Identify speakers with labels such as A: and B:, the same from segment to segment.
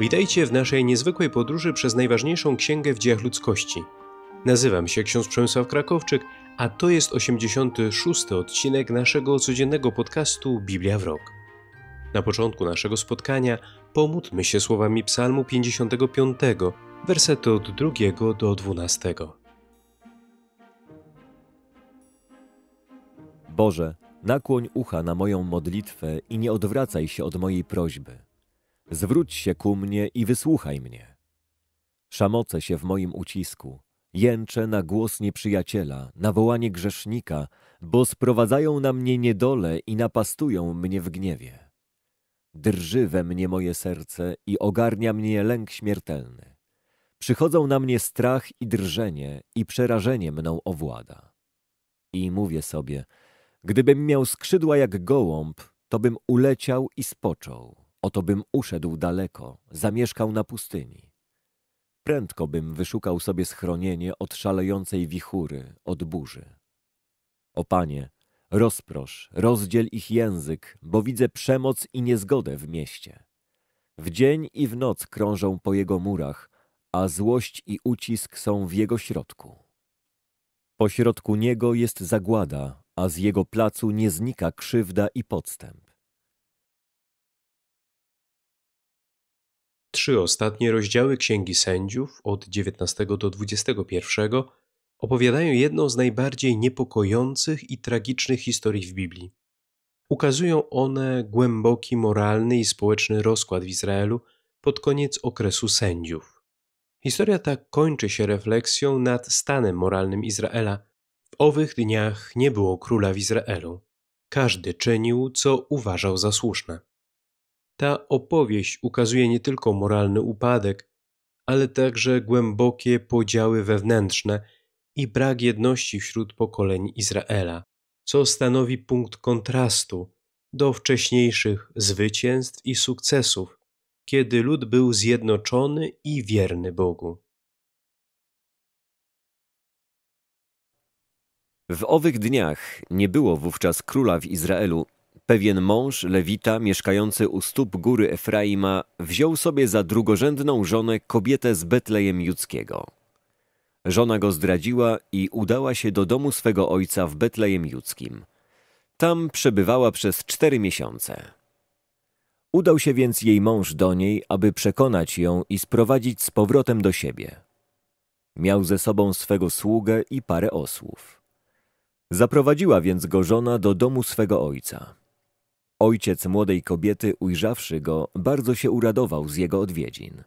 A: Witajcie w naszej niezwykłej podróży przez najważniejszą księgę w dziejach ludzkości. Nazywam się ksiądz Przemysław Krakowczyk, a to jest 86. odcinek naszego codziennego podcastu Biblia w rok. Na początku naszego spotkania pomódlmy się słowami Psalmu 55, wersety od 2 do 12.
B: Boże, nakłoń ucha na moją modlitwę i nie odwracaj się od mojej prośby. Zwróć się ku mnie i wysłuchaj mnie. Szamocę się w moim ucisku, jęczę na głos nieprzyjaciela, na wołanie grzesznika, bo sprowadzają na mnie niedole i napastują mnie w gniewie. Drży we mnie moje serce i ogarnia mnie lęk śmiertelny. Przychodzą na mnie strach i drżenie i przerażenie mną owłada. I mówię sobie, gdybym miał skrzydła jak gołąb, to bym uleciał i spoczął. Oto bym uszedł daleko, zamieszkał na pustyni. Prędko bym wyszukał sobie schronienie od szalejącej wichury, od burzy. O Panie, rozprosz, rozdziel ich język, bo widzę przemoc i niezgodę w mieście. W dzień i w noc krążą po jego murach, a złość i ucisk są w jego środku. Pośrodku niego jest zagłada, a z jego placu nie znika krzywda i podstęp.
A: Trzy ostatnie rozdziały Księgi Sędziów od 19 do 21 opowiadają jedną z najbardziej niepokojących i tragicznych historii w Biblii. Ukazują one głęboki moralny i społeczny rozkład w Izraelu pod koniec okresu sędziów. Historia ta kończy się refleksją nad stanem moralnym Izraela. W owych dniach nie było króla w Izraelu. Każdy czynił, co uważał za słuszne. Ta opowieść ukazuje nie tylko moralny upadek, ale także głębokie podziały wewnętrzne i brak jedności wśród pokoleń Izraela, co stanowi punkt kontrastu do wcześniejszych zwycięstw i sukcesów, kiedy lud był zjednoczony i wierny Bogu.
B: W owych dniach nie było wówczas króla w Izraelu, Pewien mąż, lewita, mieszkający u stóp góry Efraima, wziął sobie za drugorzędną żonę kobietę z Betlejem Judzkiego. Żona go zdradziła i udała się do domu swego ojca w Betlejem Judzkim. Tam przebywała przez cztery miesiące. Udał się więc jej mąż do niej, aby przekonać ją i sprowadzić z powrotem do siebie. Miał ze sobą swego sługę i parę osłów. Zaprowadziła więc go żona do domu swego ojca. Ojciec młodej kobiety, ujrzawszy go, bardzo się uradował z jego odwiedzin.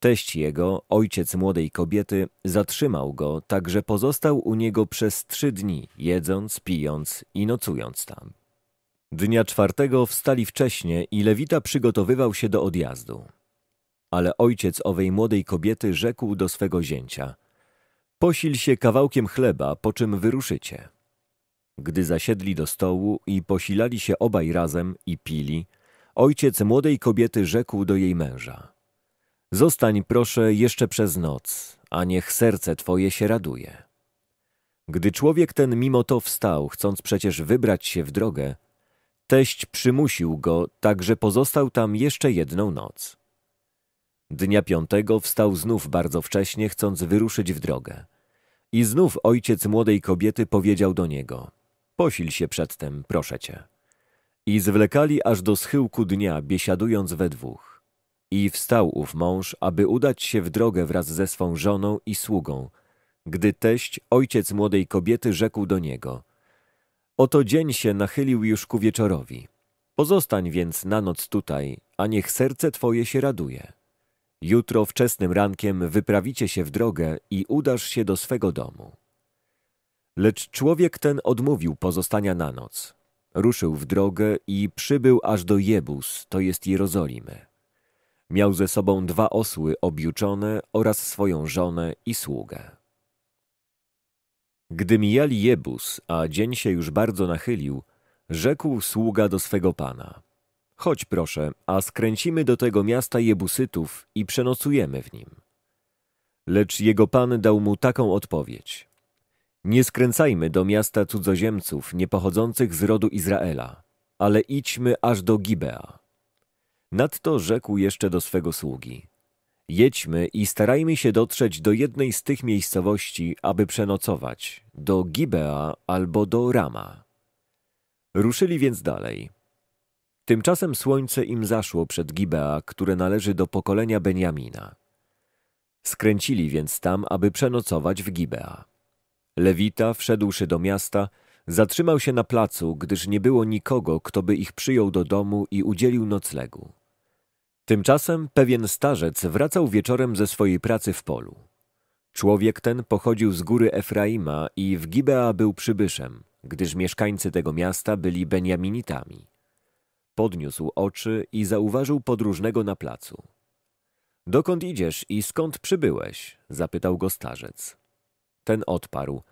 B: Teść jego, ojciec młodej kobiety, zatrzymał go, tak że pozostał u niego przez trzy dni, jedząc, pijąc i nocując tam. Dnia czwartego wstali wcześnie i Lewita przygotowywał się do odjazdu. Ale ojciec owej młodej kobiety rzekł do swego zięcia – Posil się kawałkiem chleba, po czym wyruszycie – gdy zasiedli do stołu i posilali się obaj razem i pili, ojciec młodej kobiety rzekł do jej męża: Zostań proszę jeszcze przez noc, a niech serce twoje się raduje. Gdy człowiek ten mimo to wstał, chcąc przecież wybrać się w drogę, teść przymusił go, tak że pozostał tam jeszcze jedną noc. Dnia piątego wstał znów bardzo wcześnie, chcąc wyruszyć w drogę. I znów ojciec młodej kobiety powiedział do niego – Posil się przedtem, proszę cię. I zwlekali aż do schyłku dnia, biesiadując we dwóch. I wstał ów mąż, aby udać się w drogę wraz ze swą żoną i sługą, gdy teść, ojciec młodej kobiety, rzekł do niego Oto dzień się nachylił już ku wieczorowi. Pozostań więc na noc tutaj, a niech serce twoje się raduje. Jutro wczesnym rankiem wyprawicie się w drogę i udasz się do swego domu. Lecz człowiek ten odmówił pozostania na noc. Ruszył w drogę i przybył aż do Jebus, to jest Jerozolimy. Miał ze sobą dwa osły objuczone oraz swoją żonę i sługę. Gdy mijali Jebus, a dzień się już bardzo nachylił, rzekł sługa do swego pana. Chodź proszę, a skręcimy do tego miasta Jebusytów i przenocujemy w nim. Lecz jego pan dał mu taką odpowiedź. Nie skręcajmy do miasta cudzoziemców niepochodzących z rodu Izraela, ale idźmy aż do Gibea. Nadto rzekł jeszcze do swego sługi. Jedźmy i starajmy się dotrzeć do jednej z tych miejscowości, aby przenocować, do Gibea albo do Rama. Ruszyli więc dalej. Tymczasem słońce im zaszło przed Gibea, które należy do pokolenia Beniamina. Skręcili więc tam, aby przenocować w Gibea. Lewita, wszedłszy do miasta, zatrzymał się na placu, gdyż nie było nikogo, kto by ich przyjął do domu i udzielił noclegu. Tymczasem pewien starzec wracał wieczorem ze swojej pracy w polu. Człowiek ten pochodził z góry Efraima i w Gibea był przybyszem, gdyż mieszkańcy tego miasta byli Benjaminitami. Podniósł oczy i zauważył podróżnego na placu. Dokąd idziesz i skąd przybyłeś? zapytał go starzec. Ten odparł: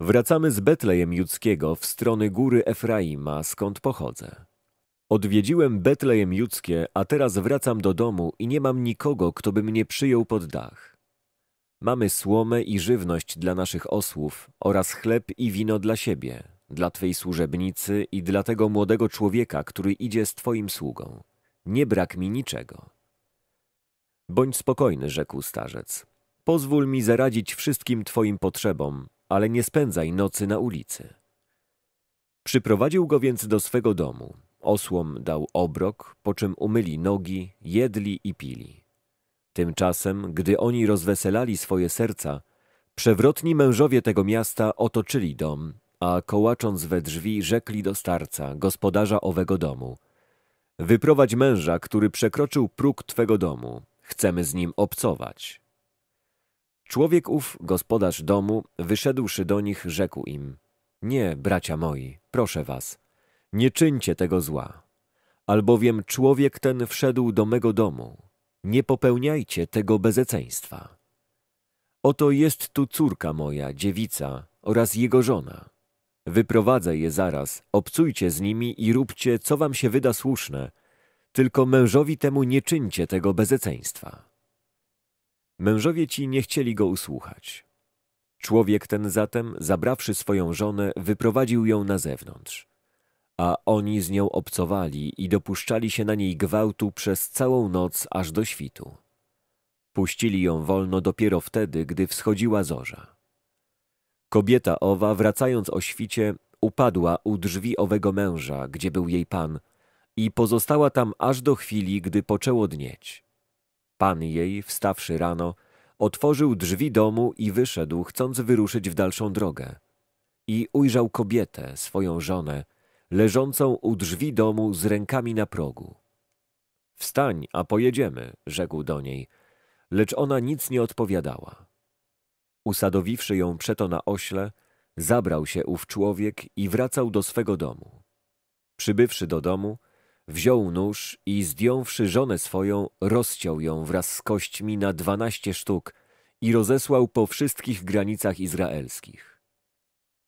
B: Wracamy z Betlejem Judzkiego w stronę góry Efraima, skąd pochodzę. Odwiedziłem Betlejem Judzkie, a teraz wracam do domu i nie mam nikogo, kto by mnie przyjął pod dach. Mamy słomę i żywność dla naszych osłów oraz chleb i wino dla siebie, dla Twej służebnicy i dla tego młodego człowieka, który idzie z Twoim sługą. Nie brak mi niczego. Bądź spokojny, rzekł starzec. Pozwól mi zaradzić wszystkim Twoim potrzebom, ale nie spędzaj nocy na ulicy. Przyprowadził go więc do swego domu. Osłom dał obrok, po czym umyli nogi, jedli i pili. Tymczasem, gdy oni rozweselali swoje serca, przewrotni mężowie tego miasta otoczyli dom, a kołacząc we drzwi rzekli do starca, gospodarza owego domu. Wyprowadź męża, który przekroczył próg twego domu. Chcemy z nim obcować. Człowiek ów, gospodarz domu, wyszedłszy do nich, rzekł im: Nie, bracia moi, proszę was, nie czyńcie tego zła, albowiem człowiek ten wszedł do mego domu. Nie popełniajcie tego bezeceństwa. Oto jest tu córka moja, dziewica oraz jego żona. Wyprowadzę je zaraz, obcujcie z nimi i róbcie, co wam się wyda słuszne, tylko mężowi temu nie czyńcie tego bezeceństwa. Mężowie ci nie chcieli go usłuchać. Człowiek ten zatem, zabrawszy swoją żonę, wyprowadził ją na zewnątrz. A oni z nią obcowali i dopuszczali się na niej gwałtu przez całą noc aż do świtu. Puścili ją wolno dopiero wtedy, gdy wschodziła zorza. Kobieta owa, wracając o świcie, upadła u drzwi owego męża, gdzie był jej pan, i pozostała tam aż do chwili, gdy poczęło dnieć. Pan jej, wstawszy rano, otworzył drzwi domu i wyszedł, chcąc wyruszyć w dalszą drogę. I ujrzał kobietę, swoją żonę, leżącą u drzwi domu z rękami na progu. Wstań, a pojedziemy, rzekł do niej, lecz ona nic nie odpowiadała. Usadowiwszy ją przeto na ośle, zabrał się ów człowiek i wracał do swego domu. Przybywszy do domu, Wziął nóż i zdjąwszy żonę swoją, rozciął ją wraz z kośćmi na dwanaście sztuk i rozesłał po wszystkich granicach izraelskich.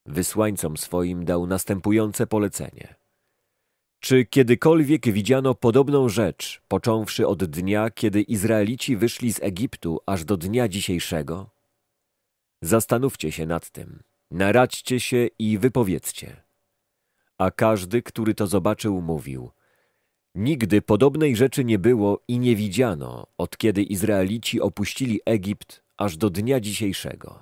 B: Wysłańcom swoim dał następujące polecenie. Czy kiedykolwiek widziano podobną rzecz, począwszy od dnia, kiedy Izraelici wyszli z Egiptu, aż do dnia dzisiejszego? Zastanówcie się nad tym, naradźcie się i wypowiedzcie. A każdy, który to zobaczył, mówił – Nigdy podobnej rzeczy nie było i nie widziano, od kiedy Izraelici opuścili Egipt aż do dnia dzisiejszego.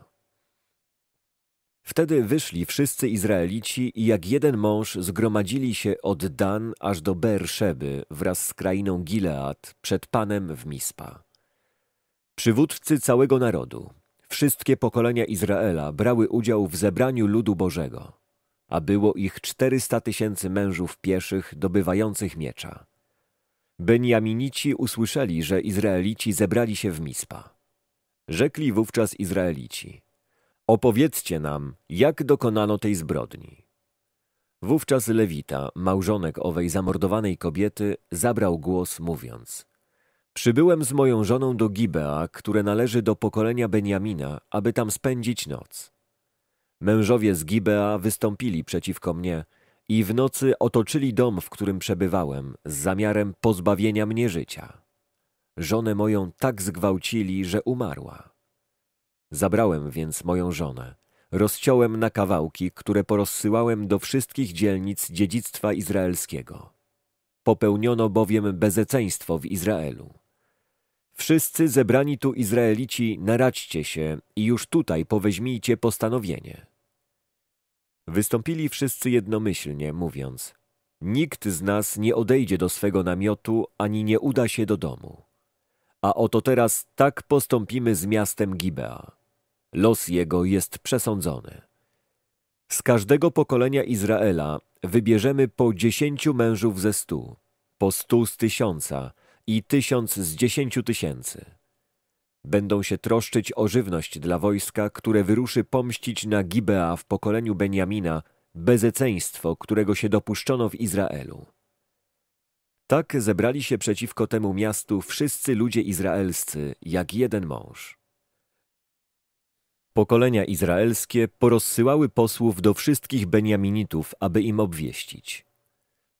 B: Wtedy wyszli wszyscy Izraelici i jak jeden mąż zgromadzili się od Dan aż do Berszeby wraz z krainą Gilead przed Panem w Mispa. Przywódcy całego narodu, wszystkie pokolenia Izraela brały udział w zebraniu ludu Bożego – a było ich czterysta tysięcy mężów pieszych dobywających miecza. Benjaminici usłyszeli, że Izraelici zebrali się w Mispa. Rzekli wówczas Izraelici, opowiedzcie nam, jak dokonano tej zbrodni. Wówczas Lewita, małżonek owej zamordowanej kobiety, zabrał głos mówiąc, przybyłem z moją żoną do Gibea, które należy do pokolenia Benjamina, aby tam spędzić noc. Mężowie z Gibea wystąpili przeciwko mnie i w nocy otoczyli dom, w którym przebywałem, z zamiarem pozbawienia mnie życia. Żonę moją tak zgwałcili, że umarła. Zabrałem więc moją żonę, rozciąłem na kawałki, które porozsyłałem do wszystkich dzielnic dziedzictwa izraelskiego. Popełniono bowiem bezeceństwo w Izraelu. Wszyscy zebrani tu Izraelici, naradźcie się i już tutaj poweźmijcie postanowienie. Wystąpili wszyscy jednomyślnie, mówiąc: Nikt z nas nie odejdzie do swego namiotu ani nie uda się do domu. A oto teraz tak postąpimy z miastem Gibea. Los jego jest przesądzony. Z każdego pokolenia Izraela wybierzemy po dziesięciu mężów ze stu, po stu z tysiąca, i tysiąc z dziesięciu tysięcy. Będą się troszczyć o żywność dla wojska, które wyruszy pomścić na Gibea w pokoleniu Benjamina bezeceństwo, którego się dopuszczono w Izraelu. Tak zebrali się przeciwko temu miastu wszyscy ludzie izraelscy, jak jeden mąż. Pokolenia izraelskie porozsyłały posłów do wszystkich Benjaminitów, aby im obwieścić.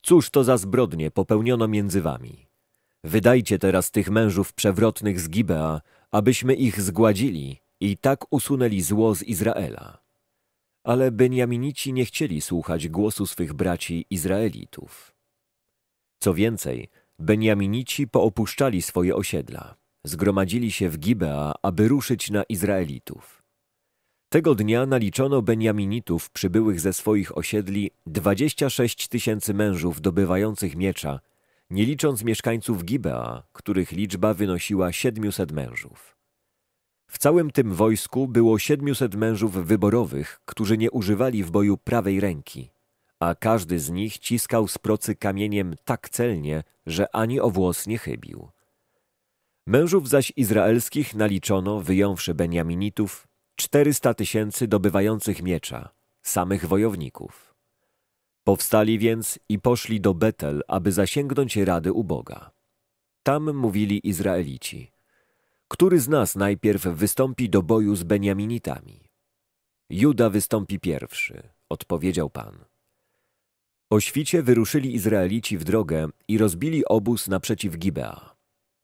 B: Cóż to za zbrodnie popełniono między wami? Wydajcie teraz tych mężów przewrotnych z Gibea, abyśmy ich zgładzili i tak usunęli zło z Izraela. Ale Benjaminici nie chcieli słuchać głosu swych braci Izraelitów. Co więcej, Benjaminici poopuszczali swoje osiedla, zgromadzili się w Gibea, aby ruszyć na Izraelitów. Tego dnia naliczono benjaminitów przybyłych ze swoich osiedli 26 tysięcy mężów dobywających miecza – nie licząc mieszkańców Gibea, których liczba wynosiła 700 mężów. W całym tym wojsku było 700 mężów wyborowych, którzy nie używali w boju prawej ręki, a każdy z nich ciskał z procy kamieniem tak celnie, że ani o włos nie chybił. Mężów zaś izraelskich naliczono, wyjąwszy Beniaminitów, 400 tysięcy dobywających miecza, samych wojowników. Powstali więc i poszli do Betel, aby zasięgnąć rady u Boga. Tam mówili Izraelici: Który z nas najpierw wystąpi do boju z Beniaminitami? Juda wystąpi pierwszy, odpowiedział Pan. O świcie wyruszyli Izraelici w drogę i rozbili obóz naprzeciw Gibea.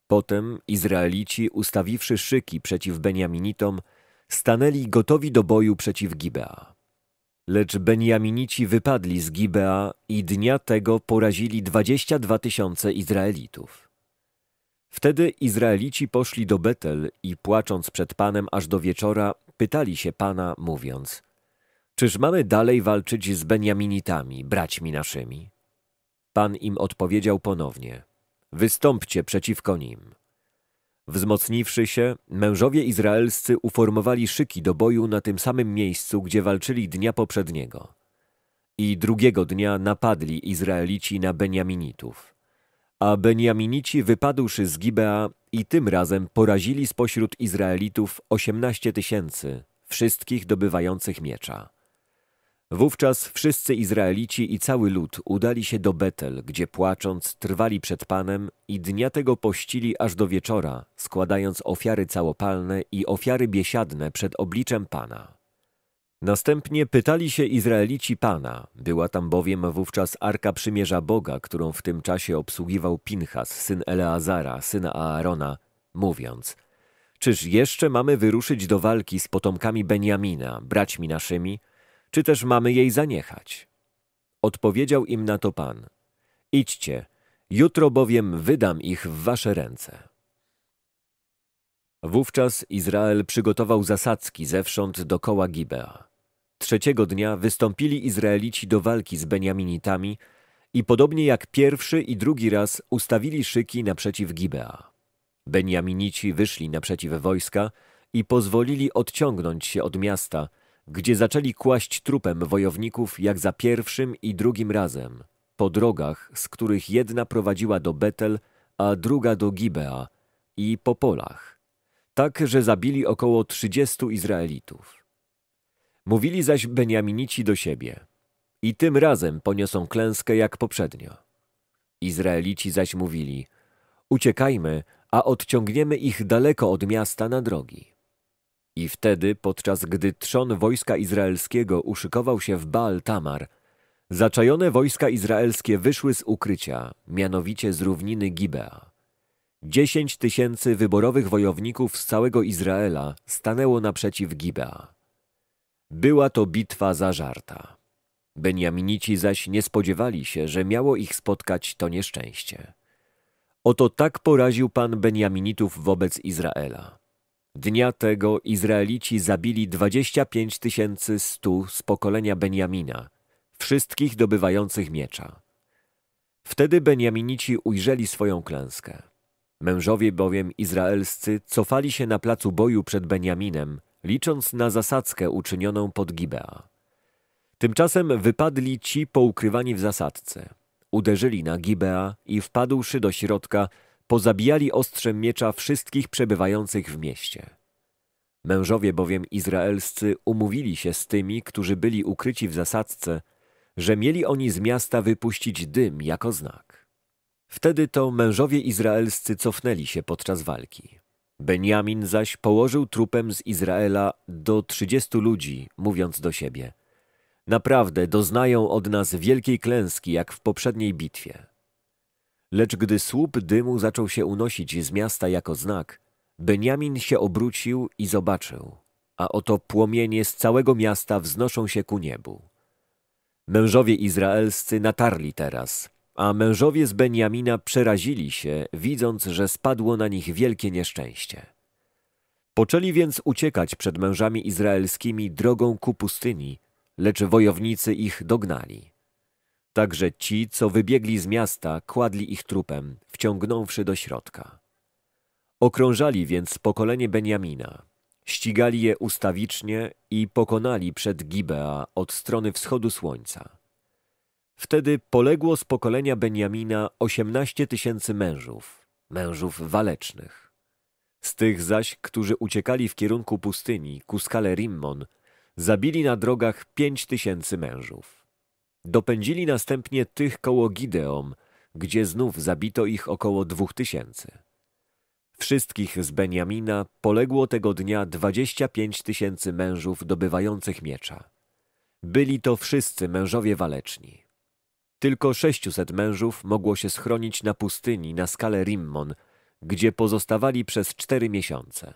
B: Potem Izraelici, ustawiwszy szyki przeciw Beniaminitom, stanęli gotowi do boju przeciw Gibea. Lecz Benjaminici wypadli z Gibea i dnia tego porazili dwadzieścia dwa tysiące Izraelitów. Wtedy Izraelici poszli do Betel i płacząc przed Panem aż do wieczora, pytali się Pana, mówiąc: Czyż mamy dalej walczyć z Benjaminitami, braćmi naszymi? Pan im odpowiedział ponownie: Wystąpcie przeciwko nim. Wzmocniwszy się, mężowie izraelscy uformowali szyki do boju na tym samym miejscu, gdzie walczyli dnia poprzedniego. I drugiego dnia napadli Izraelici na Beniaminitów. A Benjaminici wypadłszy z Gibea i tym razem porazili spośród Izraelitów 18 tysięcy, wszystkich dobywających miecza. Wówczas wszyscy Izraelici i cały lud udali się do Betel, gdzie płacząc trwali przed Panem i dnia tego pościli aż do wieczora, składając ofiary całopalne i ofiary biesiadne przed obliczem Pana. Następnie pytali się Izraelici Pana, była tam bowiem wówczas Arka Przymierza Boga, którą w tym czasie obsługiwał Pinchas, syn Eleazara, syna Aarona, mówiąc – Czyż jeszcze mamy wyruszyć do walki z potomkami Beniamina, braćmi naszymi – czy też mamy jej zaniechać? Odpowiedział im na to Pan: Idźcie, jutro bowiem wydam ich w wasze ręce. Wówczas Izrael przygotował zasadzki zewsząd dokoła Gibea. Trzeciego dnia wystąpili Izraelici do walki z Beniaminitami i podobnie jak pierwszy i drugi raz ustawili szyki naprzeciw Gibea. Beniaminici wyszli naprzeciw wojska i pozwolili odciągnąć się od miasta – gdzie zaczęli kłaść trupem wojowników jak za pierwszym i drugim razem, po drogach, z których jedna prowadziła do Betel, a druga do Gibea i po polach, tak, że zabili około trzydziestu Izraelitów. Mówili zaś Beniaminici do siebie – i tym razem poniosą klęskę jak poprzednio. Izraelici zaś mówili, uciekajmy, a odciągniemy ich daleko od miasta na drogi. I wtedy, podczas gdy trzon wojska izraelskiego uszykował się w Baal Tamar, zaczajone wojska izraelskie wyszły z ukrycia, mianowicie z równiny Gibea. Dziesięć tysięcy wyborowych wojowników z całego Izraela stanęło naprzeciw Gibea. Była to bitwa zażarta. Benjaminici zaś nie spodziewali się, że miało ich spotkać to nieszczęście. Oto tak poraził Pan Beniaminitów wobec Izraela. Dnia tego Izraelici zabili 25 stu z pokolenia Benjamina, wszystkich dobywających miecza. Wtedy Benjaminici ujrzeli swoją klęskę. Mężowie bowiem izraelscy cofali się na placu boju przed Benjaminem, licząc na zasadzkę uczynioną pod Gibea. Tymczasem wypadli ci poukrywani w zasadzce. Uderzyli na Gibea i wpadłszy do środka, pozabijali ostrzem miecza wszystkich przebywających w mieście. Mężowie bowiem izraelscy umówili się z tymi, którzy byli ukryci w zasadzce, że mieli oni z miasta wypuścić dym jako znak. Wtedy to mężowie izraelscy cofnęli się podczas walki. Beniamin zaś położył trupem z Izraela do trzydziestu ludzi, mówiąc do siebie: Naprawdę doznają od nas wielkiej klęski, jak w poprzedniej bitwie. Lecz gdy słup dymu zaczął się unosić z miasta jako znak, Beniamin się obrócił i zobaczył, a oto płomienie z całego miasta wznoszą się ku niebu. Mężowie izraelscy natarli teraz, a mężowie z Beniamina przerazili się, widząc, że spadło na nich wielkie nieszczęście. Poczęli więc uciekać przed mężami izraelskimi drogą ku pustyni, lecz wojownicy ich dognali. Także ci, co wybiegli z miasta, kładli ich trupem, wciągnąwszy do środka. Okrążali więc pokolenie Benjamina, ścigali je ustawicznie i pokonali przed Gibea od strony wschodu słońca. Wtedy poległo z pokolenia Benjamina osiemnaście tysięcy mężów, mężów walecznych. Z tych zaś, którzy uciekali w kierunku pustyni ku skale Rimmon, zabili na drogach pięć tysięcy mężów. Dopędzili następnie tych koło Gideom, gdzie znów zabito ich około dwóch tysięcy. Wszystkich z Benjamina poległo tego dnia dwadzieścia pięć tysięcy mężów dobywających miecza. Byli to wszyscy mężowie waleczni. Tylko sześciuset mężów mogło się schronić na pustyni na skale Rimmon, gdzie pozostawali przez cztery miesiące.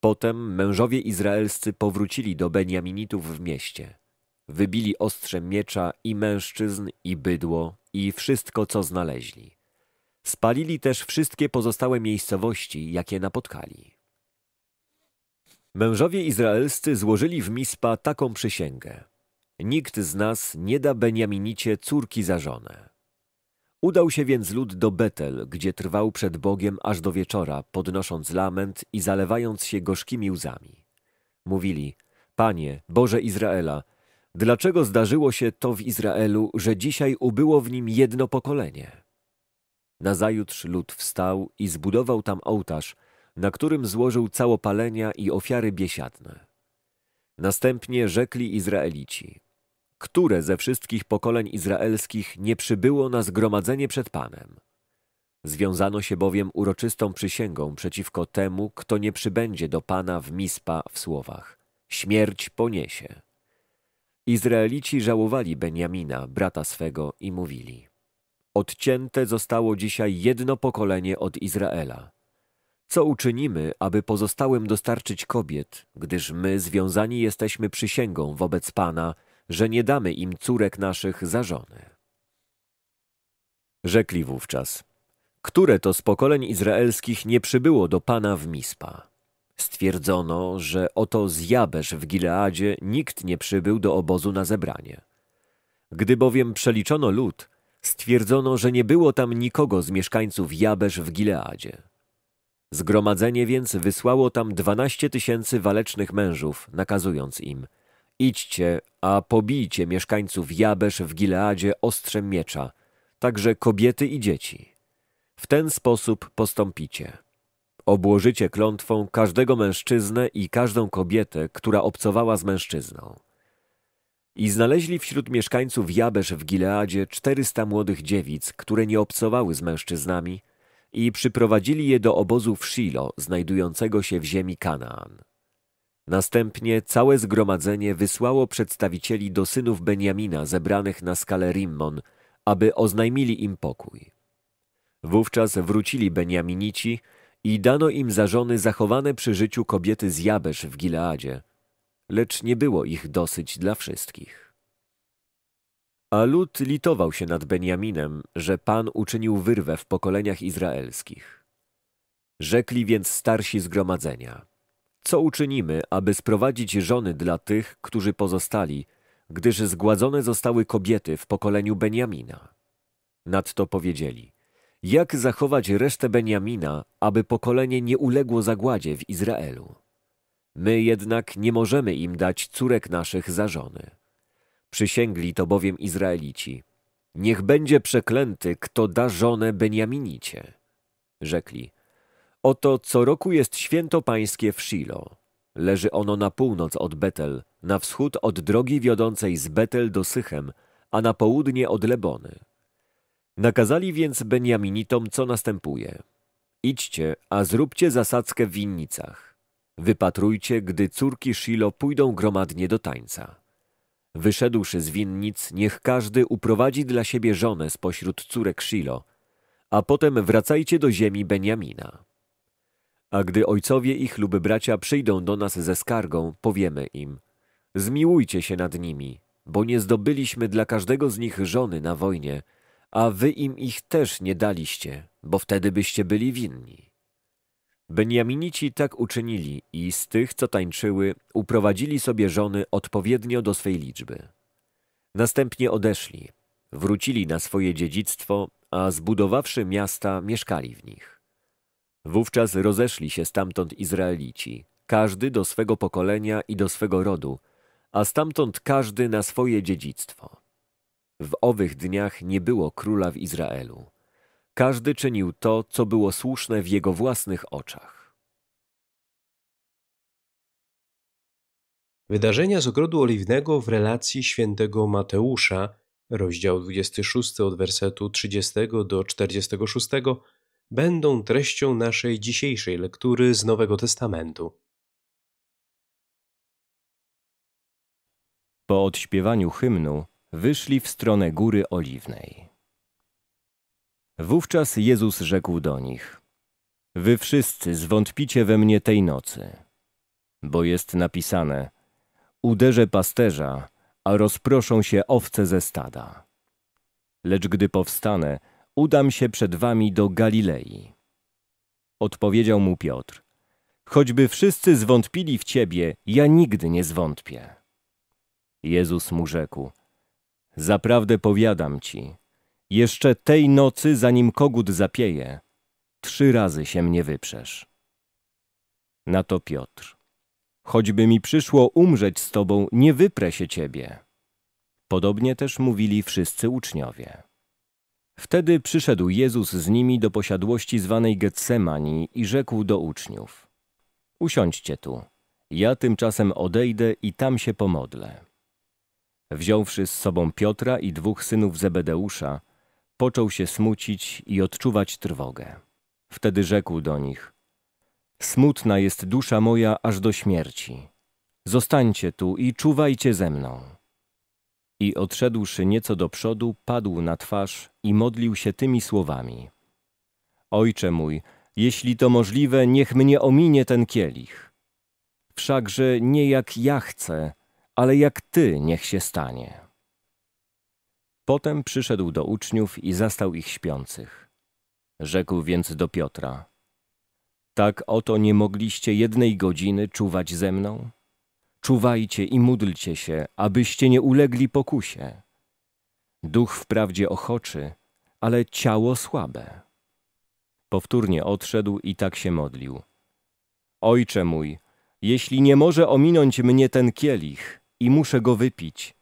B: Potem mężowie izraelscy powrócili do Benjaminitów w mieście – wybili ostrze miecza i mężczyzn, i bydło, i wszystko, co znaleźli. Spalili też wszystkie pozostałe miejscowości, jakie napotkali. Mężowie izraelscy złożyli w Mispa taką przysięgę. Nikt z nas nie da Beniaminicie córki za żonę. Udał się więc lud do Betel, gdzie trwał przed Bogiem aż do wieczora, podnosząc lament i zalewając się gorzkimi łzami. Mówili, Panie, Boże Izraela, Dlaczego zdarzyło się to w Izraelu, że dzisiaj ubyło w nim jedno pokolenie? Nazajutrz lud wstał i zbudował tam ołtarz, na którym złożył całopalenia i ofiary biesiadne. Następnie rzekli Izraelici, które ze wszystkich pokoleń izraelskich nie przybyło na zgromadzenie przed Panem. Związano się bowiem uroczystą przysięgą przeciwko temu, kto nie przybędzie do Pana w Mispa w słowach. Śmierć poniesie. Izraelici żałowali Benjamina, brata swego, i mówili: Odcięte zostało dzisiaj jedno pokolenie od Izraela. Co uczynimy, aby pozostałym dostarczyć kobiet, gdyż my związani jesteśmy przysięgą wobec Pana, że nie damy im córek naszych za żony? Rzekli wówczas: Które to z pokoleń izraelskich nie przybyło do Pana w Mispa? Stwierdzono, że oto z Jabesz w Gileadzie nikt nie przybył do obozu na zebranie. Gdy bowiem przeliczono lud, stwierdzono, że nie było tam nikogo z mieszkańców Jabesz w Gileadzie. Zgromadzenie więc wysłało tam dwanaście tysięcy walecznych mężów, nakazując im Idźcie, a pobijcie mieszkańców Jabesz w Gileadzie ostrzem miecza, także kobiety i dzieci. W ten sposób postąpicie. Obłożycie klątwą każdego mężczyznę i każdą kobietę, która obcowała z mężczyzną. I znaleźli wśród mieszkańców Jabesz w Gileadzie czterysta młodych dziewic, które nie obcowały z mężczyznami, i przyprowadzili je do obozu w Shilo, znajdującego się w ziemi Kanaan. Następnie całe zgromadzenie wysłało przedstawicieli do synów Benjamina zebranych na skalę Rimmon, aby oznajmili im pokój. Wówczas wrócili Benjaminici i dano im za żony zachowane przy życiu kobiety z Jabesz w Gileadzie, lecz nie było ich dosyć dla wszystkich. A lud litował się nad Benjaminem, że Pan uczynił wyrwę w pokoleniach izraelskich. Rzekli więc starsi zgromadzenia, co uczynimy, aby sprowadzić żony dla tych, którzy pozostali, gdyż zgładzone zostały kobiety w pokoleniu Benjamina. Nadto powiedzieli, jak zachować resztę Beniamina, aby pokolenie nie uległo zagładzie w Izraelu? My jednak nie możemy im dać córek naszych za żony. Przysięgli to bowiem Izraelici. Niech będzie przeklęty, kto da żonę Beniaminicie. Rzekli. Oto co roku jest święto pańskie w Shilo. Leży ono na północ od Betel, na wschód od drogi wiodącej z Betel do Sychem, a na południe od Lebony. Nakazali więc Benjaminitom, co następuje. Idźcie, a zróbcie zasadzkę w winnicach. Wypatrujcie, gdy córki Shilo pójdą gromadnie do tańca. Wyszedłszy z winnic, niech każdy uprowadzi dla siebie żonę spośród córek Shilo, a potem wracajcie do ziemi Benjamina. A gdy ojcowie ich lub bracia przyjdą do nas ze skargą, powiemy im: Zmiłujcie się nad nimi, bo nie zdobyliśmy dla każdego z nich żony na wojnie, a wy im ich też nie daliście, bo wtedy byście byli winni. Benjaminici tak uczynili i z tych, co tańczyły, uprowadzili sobie żony odpowiednio do swej liczby. Następnie odeszli, wrócili na swoje dziedzictwo, a zbudowawszy miasta, mieszkali w nich. Wówczas rozeszli się stamtąd Izraelici, każdy do swego pokolenia i do swego rodu, a stamtąd każdy na swoje dziedzictwo. W owych dniach nie było króla w Izraelu. Każdy czynił to, co było słuszne w jego własnych oczach. Wydarzenia z ogrodu oliwnego w
A: relacji świętego Mateusza, rozdział 26 od wersetu 30 do 46, będą treścią naszej dzisiejszej lektury z Nowego Testamentu.
B: Po odśpiewaniu hymnu wyszli w stronę Góry Oliwnej. Wówczas Jezus rzekł do nich, Wy wszyscy zwątpicie we mnie tej nocy, bo jest napisane, uderzę pasterza, a rozproszą się owce ze stada. Lecz gdy powstanę, udam się przed wami do Galilei. Odpowiedział mu Piotr, choćby wszyscy zwątpili w ciebie, ja nigdy nie zwątpię. Jezus mu rzekł, Zaprawdę powiadam ci, jeszcze tej nocy, zanim kogut zapieje, trzy razy się mnie wyprzesz. Na to Piotr. Choćby mi przyszło umrzeć z tobą, nie wyprę się ciebie. Podobnie też mówili wszyscy uczniowie. Wtedy przyszedł Jezus z nimi do posiadłości zwanej Getsemani i rzekł do uczniów. Usiądźcie tu, ja tymczasem odejdę i tam się pomodlę wziąwszy z sobą Piotra i dwóch synów Zebedeusza, począł się smucić i odczuwać trwogę. Wtedy rzekł do nich: Smutna jest dusza moja aż do śmierci. Zostańcie tu i czuwajcie ze mną. I odszedłszy nieco do przodu, padł na twarz i modlił się tymi słowami: Ojcze mój, jeśli to możliwe, niech mnie ominie ten kielich. Wszakże nie jak ja chcę, ale jak ty niech się stanie. Potem przyszedł do uczniów i zastał ich śpiących. Rzekł więc do Piotra: Tak oto nie mogliście jednej godziny czuwać ze mną? Czuwajcie i módlcie się, abyście nie ulegli pokusie. Duch wprawdzie ochoczy, ale ciało słabe. Powtórnie odszedł i tak się modlił. Ojcze mój, jeśli nie może ominąć mnie ten kielich, i muszę go wypić.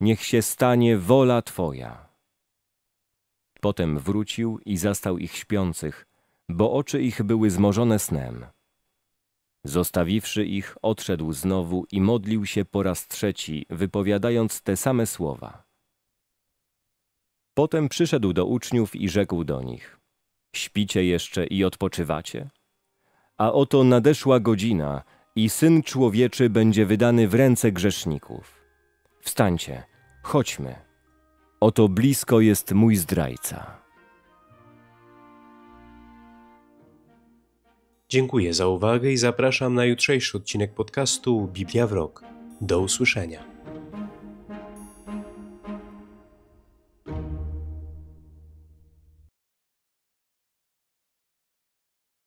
B: Niech się stanie wola Twoja. Potem wrócił i zastał ich śpiących, bo oczy ich były zmorzone snem. Zostawiwszy ich, odszedł znowu i modlił się po raz trzeci, wypowiadając te same słowa. Potem przyszedł do uczniów i rzekł do nich: Śpicie jeszcze i odpoczywacie? A oto nadeszła godzina, i Syn Człowieczy będzie wydany w ręce grzeszników. Wstańcie, chodźmy. Oto blisko jest mój zdrajca.
A: Dziękuję za uwagę i zapraszam na jutrzejszy odcinek podcastu Biblia w Rok. Do usłyszenia.